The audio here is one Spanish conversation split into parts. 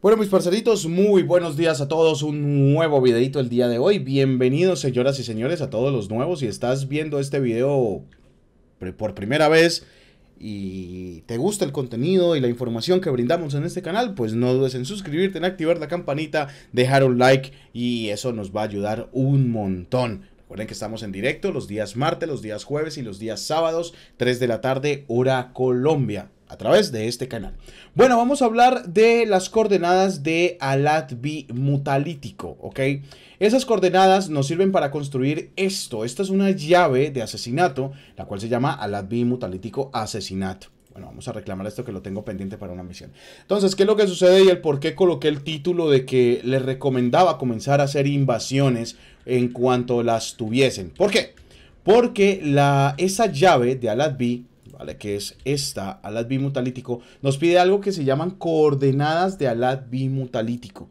Bueno, mis parceritos, muy buenos días a todos. Un nuevo videito el día de hoy. Bienvenidos, señoras y señores, a todos los nuevos. Si estás viendo este video por primera vez y te gusta el contenido y la información que brindamos en este canal, pues no dudes en suscribirte, en activar la campanita, dejar un like y eso nos va a ayudar un montón. Recuerden que estamos en directo los días martes, los días jueves y los días sábados, 3 de la tarde, hora Colombia a través de este canal. Bueno, vamos a hablar de las coordenadas de Alatbi mutalítico, ¿ok? Esas coordenadas nos sirven para construir esto. Esta es una llave de asesinato, la cual se llama Alatbi mutalítico asesinato. Bueno, vamos a reclamar esto que lo tengo pendiente para una misión. Entonces, ¿qué es lo que sucede y el por qué coloqué el título de que les recomendaba comenzar a hacer invasiones en cuanto las tuviesen? ¿Por qué? Porque la, esa llave de Alat ¿vale? Que es esta, Alad bimutalítico, nos pide algo que se llaman coordenadas de Alad bimutalítico.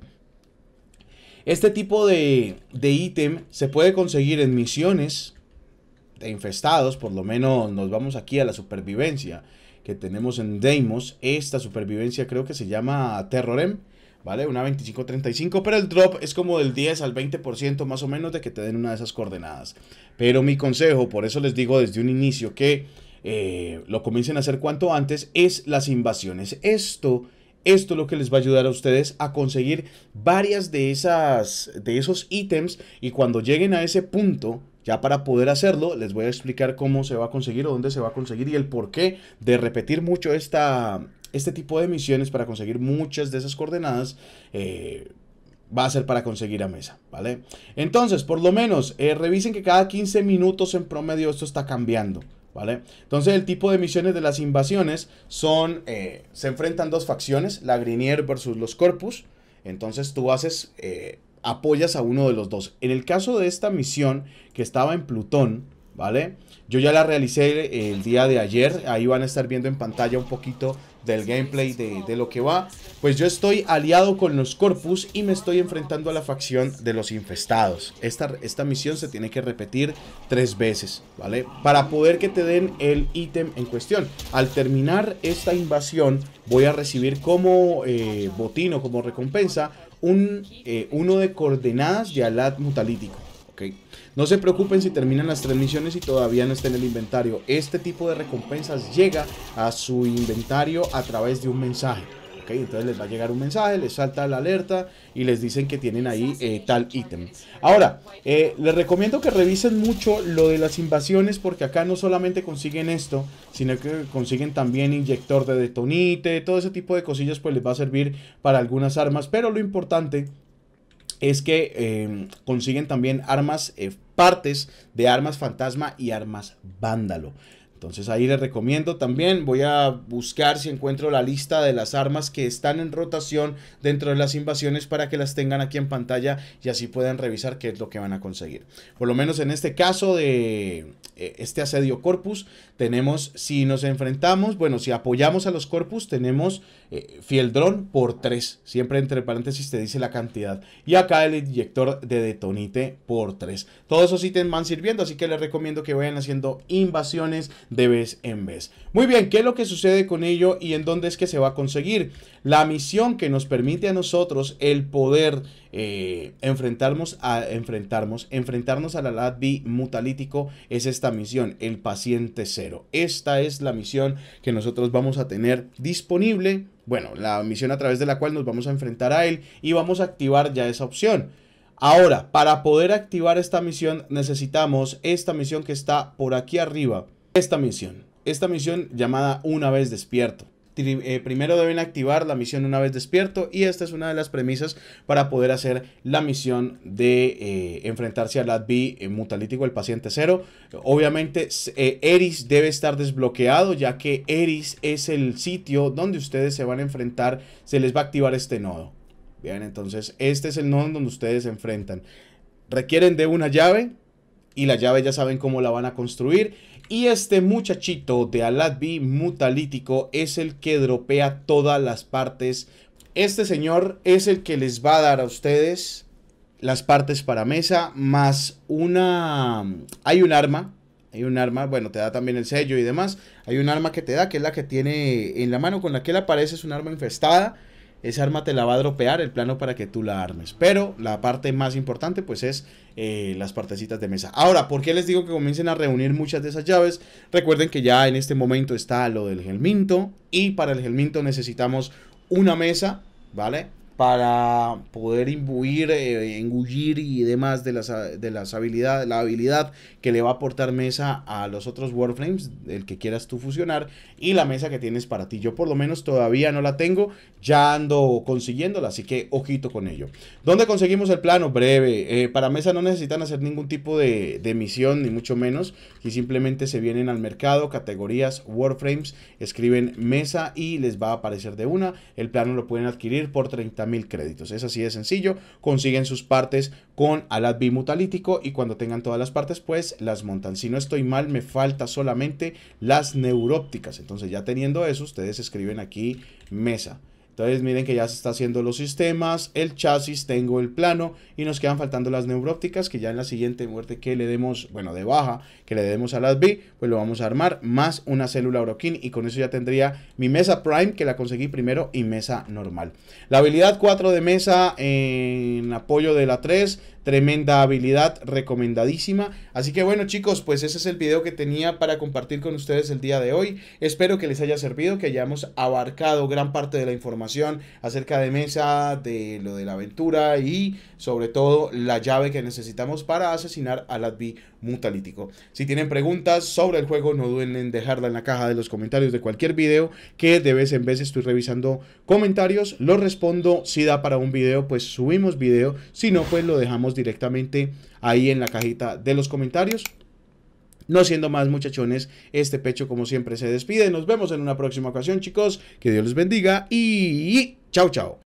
Este tipo de, de ítem se puede conseguir en misiones de infestados, por lo menos nos vamos aquí a la supervivencia que tenemos en Deimos. Esta supervivencia creo que se llama Terrorem. ¿vale? Una 25-35, pero el drop es como del 10 al 20% más o menos de que te den una de esas coordenadas. Pero mi consejo, por eso les digo desde un inicio que eh, lo comiencen a hacer cuanto antes, es las invasiones. Esto, esto es lo que les va a ayudar a ustedes a conseguir varias de, esas, de esos ítems y cuando lleguen a ese punto ya para poder hacerlo, les voy a explicar cómo se va a conseguir o dónde se va a conseguir y el porqué de repetir mucho esta, este tipo de misiones para conseguir muchas de esas coordenadas. Eh, va a ser para conseguir a mesa, ¿vale? Entonces, por lo menos, eh, revisen que cada 15 minutos en promedio esto está cambiando. Entonces el tipo de misiones de las invasiones son, eh, se enfrentan dos facciones, la Grinier versus los Corpus, entonces tú haces, eh, apoyas a uno de los dos. En el caso de esta misión que estaba en Plutón, ¿vale? Yo ya la realicé eh, el día de ayer, ahí van a estar viendo en pantalla un poquito del gameplay de, lo que va, pues yo estoy aliado con los Corpus y me estoy enfrentando a la facción de los infestados. Esta, esta misión se tiene que repetir tres veces, ¿vale? Para poder que te den el ítem en cuestión. Al terminar esta invasión voy a recibir como eh, botín o como recompensa un, eh, uno de coordenadas de Alad Mutalítico. No se preocupen si terminan las transmisiones y todavía no está en el inventario. Este tipo de recompensas llega a su inventario a través de un mensaje. entonces les va a llegar un mensaje, les salta la alerta y les dicen que tienen ahí eh, tal ítem. Ahora, eh, les recomiendo que revisen mucho lo de las invasiones porque acá no solamente consiguen esto, sino que consiguen también inyector de detonite, todo ese tipo de cosillas pues les va a servir para algunas armas, pero lo importante es que em, consiguen también armas, eh, partes de armas fantasma y armas vándalo. Entonces ahí les recomiendo también, voy a buscar si encuentro la lista de las armas que están en rotación dentro de las invasiones para que las tengan aquí en pantalla y así puedan revisar qué es lo que van a conseguir. Por lo menos en este caso de eh, este asedio corpus, tenemos, si nos enfrentamos, bueno, si apoyamos a los corpus, tenemos eh, fiel dron por 3. Siempre entre paréntesis te dice la cantidad. Y acá el inyector de detonite por 3. Todos esos ítems van sirviendo, así que les recomiendo que vayan haciendo invasiones de vez en vez. Muy bien, ¿qué es lo que sucede con ello y en dónde es que se va a conseguir? La misión que nos permite a nosotros el poder eh, enfrentarnos a enfrentarnos, enfrentarnos al mutalítico es esta misión, el paciente cero. Esta es la misión que nosotros vamos a tener disponible. Bueno, la misión a través de la cual nos vamos a enfrentar a él y vamos a activar ya esa opción. Ahora, para poder activar esta misión necesitamos esta misión que está por aquí arriba esta misión. Esta misión llamada Una vez despierto. Eh, primero deben activar la misión una vez despierto y esta es una de las premisas para poder hacer la misión de eh, enfrentarse al ADB eh, mutalítico, el paciente cero. Obviamente Eris debe estar desbloqueado ya que Eris es el sitio donde ustedes se van a enfrentar, se les va a activar este nodo. Bien, entonces este es el nodo donde ustedes se enfrentan. Requieren de una llave, y la llave ya saben cómo la van a construir. Y este muchachito de Aladbi Mutalítico es el que dropea todas las partes. Este señor es el que les va a dar a ustedes las partes para mesa, más una... Hay un arma, hay un arma, bueno, te da también el sello y demás. Hay un arma que te da, que es la que tiene en la mano, con la que él aparece, es un arma infestada esa arma te la va a dropear el plano para que tú la armes. Pero la parte más importante pues es eh, las partecitas de mesa. Ahora, ¿por qué les digo que comiencen a reunir muchas de esas llaves? Recuerden que ya en este momento está lo del gelminto y para el gelminto necesitamos una mesa, ¿vale? para poder imbuir, eh, engullir y demás de las, de las habilidades, la habilidad que le va a aportar mesa a los otros Warframes, el que quieras tú fusionar, y la mesa que tienes para ti. Yo por lo menos todavía no la tengo, ya ando consiguiéndola, así que ojito con ello. ¿Dónde conseguimos el plano? Breve. Eh, para mesa no necesitan hacer ningún tipo de, de misión, ni mucho menos, y simplemente se vienen al mercado, categorías, Warframes, escriben mesa y les va a aparecer de una. El plano lo pueden adquirir por 30 mil créditos. Es así de sencillo. Consiguen sus partes con Alad mutalítico y cuando tengan todas las partes, pues las montan. Si no estoy mal, me falta solamente las neurópticas. Entonces, ya teniendo eso, ustedes escriben aquí mesa. Entonces miren que ya se está haciendo los sistemas, el chasis, tengo el plano y nos quedan faltando las neurópticas que ya en la siguiente muerte que le demos, bueno de baja, que le demos a las B, pues lo vamos a armar más una célula oroquín y con eso ya tendría mi mesa prime que la conseguí primero y mesa normal. La habilidad 4 de mesa en apoyo de la 3 Tremenda habilidad, recomendadísima. Así que bueno chicos, pues ese es el video que tenía para compartir con ustedes el día de hoy. Espero que les haya servido, que hayamos abarcado gran parte de la información acerca de mesa, de lo de la aventura y sobre todo la llave que necesitamos para asesinar al Advi Mutalítico. Si tienen preguntas sobre el juego, no duden en dejarla en la caja de los comentarios de cualquier video, que de vez en vez estoy revisando comentarios, los respondo. Si da para un video, pues subimos video, si no, pues lo dejamos directamente ahí en la cajita de los comentarios. No siendo más muchachones, este pecho como siempre se despide. Nos vemos en una próxima ocasión chicos. Que Dios les bendiga y chao chao.